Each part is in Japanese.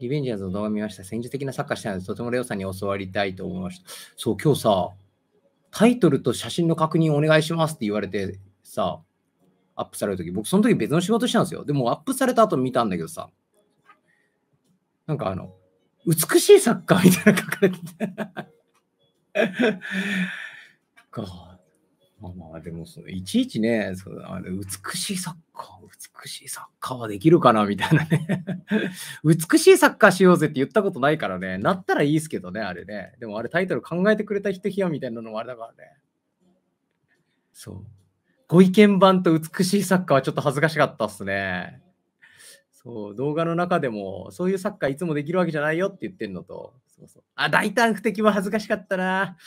リベンジャーズの動画見ました。戦術的なサッカーしたので、とてもレオさんに教わりたいと思いました。そう、今日さ、タイトルと写真の確認お願いしますって言われてさ、アップされるとき、僕その時別の仕事したんですよ。でもアップされた後見たんだけどさ、なんかあの、美しいサッカーみたいな書かれてて。まあまあ、でもその、いちいちね、そのあれ美しいサッカー、美しいサッカーはできるかなみたいなね 美しいサッカーしようぜって言ったことないからね、なったらいいですけどね、あれね。でもあれタイトル考えてくれた人批判みたいなのもあれだからね。そう。ご意見版と美しいサッカーはちょっと恥ずかしかったっすね。そう、動画の中でも、そういうサッカーいつもできるわけじゃないよって言ってるのと、そうそう。あ、大胆不敵は恥ずかしかったな。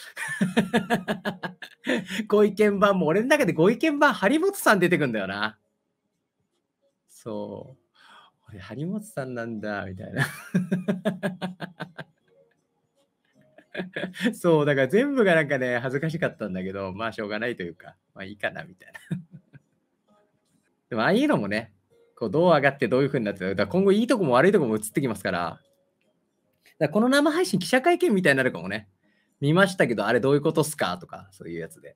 ご意見番も、俺の中でご意見番、張本さん出てくんだよな。そう。俺、張本さんなんだ、みたいな。そう、だから全部がなんかね、恥ずかしかったんだけど、まあしょうがないというか、まあいいかな、みたいな。でもああいうのもね、こうどう上がってどういうふうになってだ今後いいとこも悪いとこも映ってきますから、だこの生配信記者会見みたいになるかもね。見ましたけど、あれどういうことっすかとか、そういうやつで。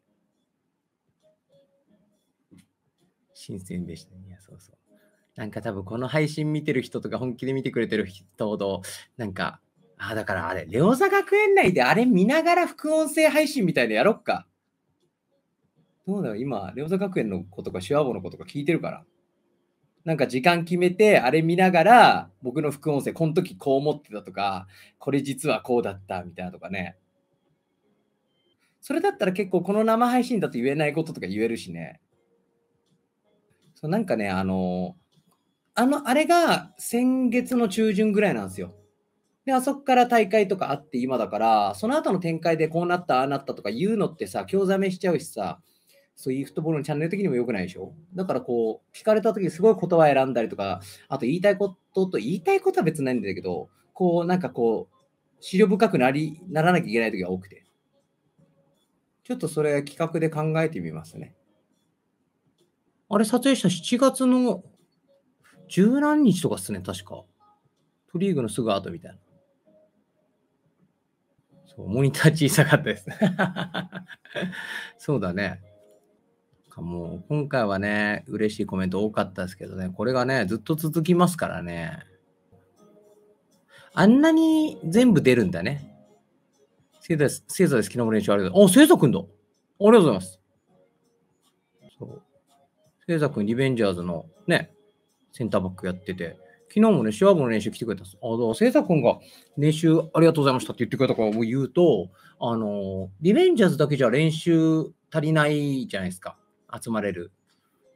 新鮮でしたね。いや、そうそう。なんか多分この配信見てる人とか本気で見てくれてる人ほど、なんか、ああ、だからあれ、レ座学園内であれ見ながら副音声配信みたいなやろっか。どうだろう今、レ座学園の子とかシュアボの子とか聞いてるから。なんか時間決めて、あれ見ながら、僕の副音声、この時こう思ってたとか、これ実はこうだったみたいなとかね。それだったら結構この生配信だと言えないこととか言えるしね。そうなんかね、あの、あの、あれが先月の中旬ぐらいなんですよ。で、あそこから大会とかあって今だから、その後の展開でこうなった、ああなったとか言うのってさ、興ざめしちゃうしさ、そうイフットボールのチャンネル的にも良くないでしょだからこう、聞かれた時すごい言葉選んだりとか、あと言いたいことと言いたいことは別ないんだけど、こう、なんかこう、資料深くなり、ならなきゃいけない時が多くて。ちょっとそれ企画で考えてみますね。あれ撮影した7月の十何日とかっすね、確か。トリーグのすぐ後みたいな。そう、モニター小さかったです。そうだね。かもう今回はね、嬉しいコメント多かったですけどね、これがね、ずっと続きますからね。あんなに全部出るんだね。星座です。星座です。昨日も練習ありがとうございます。お、星座くんだ。ありがとうございます。そう。星座くん、リベンジャーズのね、センターバックやってて、昨日もね、シュワブの練習来てくれたんです。あ、だ星座くんが練習ありがとうございましたって言ってくれたからもう言うと、あの、リベンジャーズだけじゃ練習足りないじゃないですか。集まれる。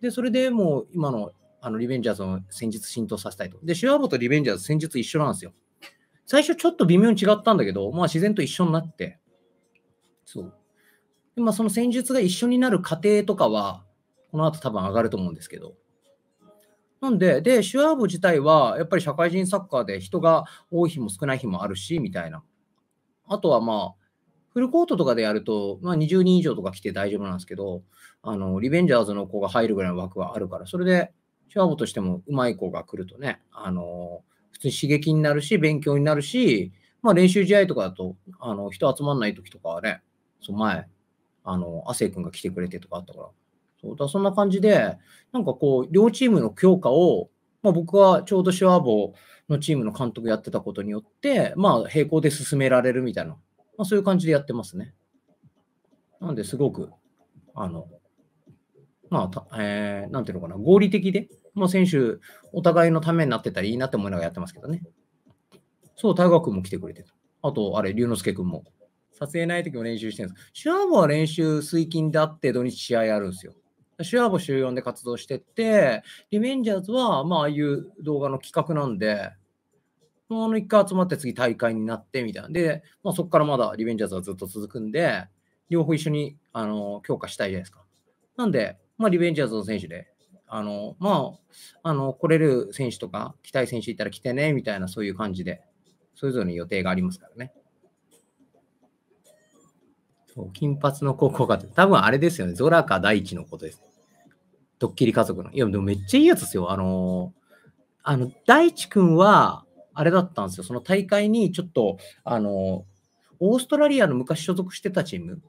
で、それでもう今のあのリベンジャーズの戦術浸透させたいと。で、シュアーボとリベンジャーズ戦術一緒なんですよ。最初ちょっと微妙に違ったんだけど、まあ自然と一緒になって。そう。でまあその戦術が一緒になる過程とかは、この後多分上がると思うんですけど。なんで、で、シュアーボ自体は、やっぱり社会人サッカーで人が多い日も少ない日もあるし、みたいな。あとはまあ、フルコートとかでやると、まあ、20人以上とか来て大丈夫なんですけど、あの、リベンジャーズの子が入るぐらいの枠はあるから、それで、シャワボとしてもうまい子が来るとね、あの、普通に刺激になるし、勉強になるし、まあ、練習試合とかだと、あの、人集まんない時とかはね、その前、あの、亜生君が来てくれてとかあったから、そうだそんな感じで、なんかこう、両チームの強化を、まあ、僕はちょうどシュワーボのチームの監督やってたことによって、まあ、並行で進められるみたいなまあ、そういう感じでやってますね。なんですごく、あの、まあ、えー、なんていうのかな、合理的で、まあ、選手、お互いのためになってたらいいなって思いながらやってますけどね。そう、大河君も来てくれてた。あと、あれ、龍之介君も。撮影ない時も練習してるんです。シュアーボは練習水金であって、土日試合あるんですよ。シュアーボ週4で活動してって、リベンジャーズは、まあ、ああいう動画の企画なんで、その一回集まって次大会になってみたいなんで、まあ、そこからまだリベンジャーズはずっと続くんで、両方一緒にあの強化したいじゃないですか。なんで、まあ、リベンジャーズの選手で、あのまあ、あの来れる選手とか、来たい選手いたら来てねみたいな、そういう感じで、それぞれの予定がありますからね。そう金髪の高校か多分あれですよね、ゾラか大地のことです。ドッキリ家族の。いや、でもめっちゃいいやつですよ。あの、あの大地君は、あれだったんですよ。その大会にちょっと、あの、オーストラリアの昔所属してたチーム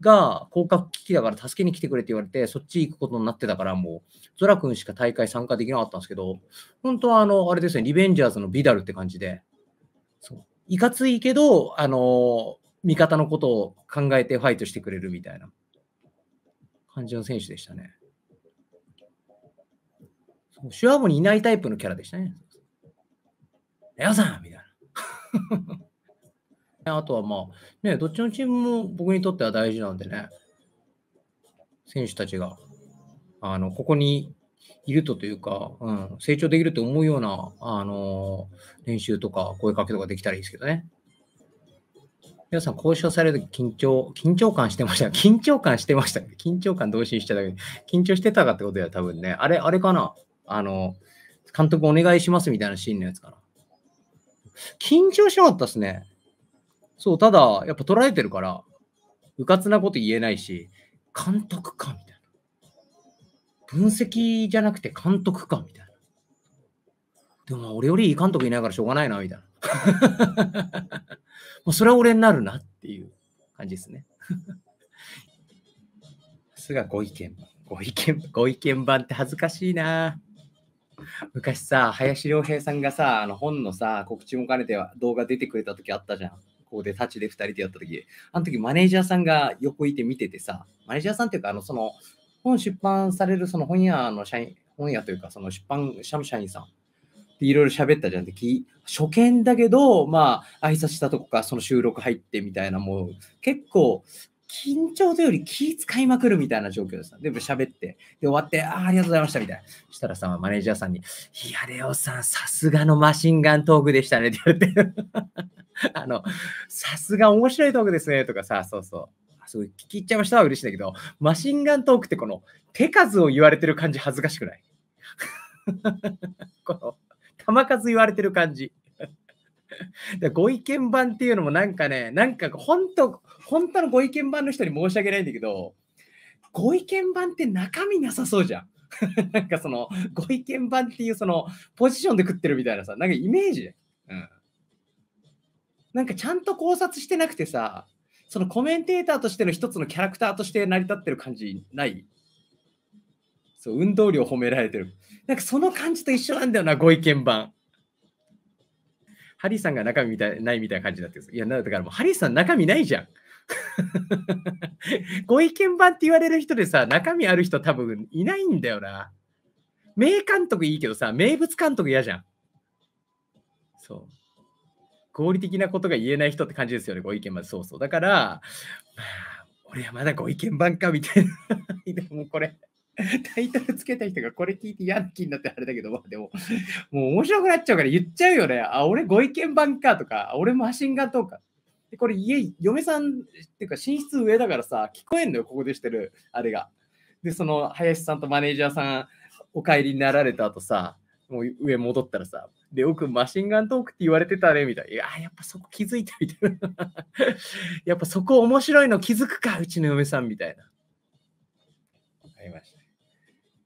が降格危機だから助けに来てくれって言われて、そっち行くことになってたから、もう、ゾラ君しか大会参加できなかったんですけど、本当はあの、あれですね、リベンジャーズのビダルって感じで、そういかついけど、あの、味方のことを考えてファイトしてくれるみたいな感じの選手でしたね。シュアーボにいないタイプのキャラでしたね。よさんみたいな。あとはまあ、ね、どっちのチームも僕にとっては大事なんでね、選手たちが、あの、ここにいるとというか、うん、成長できると思うような、あのー、練習とか声かけとかできたらいいですけどね。皆さん、交渉されるとき緊張、緊張感してました。緊張感してました。緊張感同心しちゃだけ緊張してたかってことだよ、多分ね。あれ、あれかなあの、監督お願いしますみたいなシーンのやつかな。緊張しなかったですね。そう、ただ、やっぱ取られてるから、うかつなこと言えないし、監督か、みたいな。分析じゃなくて監督か、みたいな。でも、俺よりいい監督いないからしょうがないな、みたいな。も うそれは俺になるなっていう感じですね。すがご意見、ご意見、ご意見版って恥ずかしいな。昔さ、林良平さんがさ、あの本のさ、告知も兼ねて動画出てくれた時あったじゃん。ここで立ちで2人でやった時。あの時マネージャーさんが横いて見ててさ、マネージャーさんっていうか、あの、その、本出版されるその本屋の社員、本屋というか、その出版社の社員さん。で、いろいろ喋ったじゃんって聞、初見だけど、まあ、挨拶したとこか、その収録入ってみたいな、もう、結構、緊張というより気使いまくるみたいな状況です。全部喋って、で、終わって、あありがとうございましたみたいな。設楽さんはマネージャーさんに、いや、レオさん、さすがのマシンガントークでしたねって言われて、あの、さすが面白いトークですねとかさ、そうそう。すごい聞き入っちゃいましたは嬉しいんだけど、マシンガントークってこの手数を言われてる感じ恥ずかしくない この球数言われてる感じ。ご意見版っていうのもなんかね、なんか本当、本当のご意見版の人に申し訳ないんだけど、ご意見版って中身なさそうじゃん。なんかその、ご意見版っていうその、ポジションで食ってるみたいなさ、なんかイメージ。うん。なんかちゃんと考察してなくてさ、そのコメンテーターとしての一つのキャラクターとして成り立ってる感じないそう、運動量褒められてる。なんかその感じと一緒なんだよな、ご意見版。ハリーさんが中身みたいないみたいな感じになってるいや、だからもうハリーさん中身ないじゃん。ご意見番って言われる人でさ、中身ある人多分いないんだよな。名監督いいけどさ、名物監督嫌じゃん。そう。合理的なことが言えない人って感じですよね、ご意見番。そうそう。だから、まあ、俺はまだご意見番かみたいな。でもこれ タイトルつけた人がこれ聞いてヤンキーになってあれだけど、まあでも、もう面白くなっちゃうから言っちゃうよね。あ、俺ご意見番かとか、俺マシンガンとか。で、これ家、嫁さんっていうか寝室上だからさ、聞こえんのよ、ここでしてる、あれが。で、その林さんとマネージャーさん、お帰りになられた後さ、もう上戻ったらさ、で、奥マシンガントークって言われてたね、みたいな。いや、やっぱそこ気づいたみたいな。やっぱそこ面白いの気づくか、うちの嫁さんみたいな。かりました。